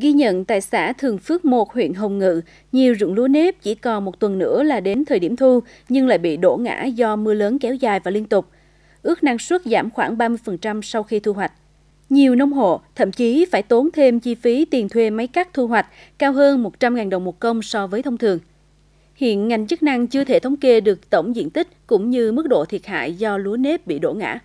Ghi nhận tại xã Thường Phước 1, huyện Hồng Ngự, nhiều ruộng lúa nếp chỉ còn một tuần nữa là đến thời điểm thu, nhưng lại bị đổ ngã do mưa lớn kéo dài và liên tục. Ước năng suất giảm khoảng 30% sau khi thu hoạch. Nhiều nông hộ thậm chí phải tốn thêm chi phí tiền thuê máy cắt thu hoạch cao hơn 100.000 đồng một công so với thông thường. Hiện ngành chức năng chưa thể thống kê được tổng diện tích cũng như mức độ thiệt hại do lúa nếp bị đổ ngã.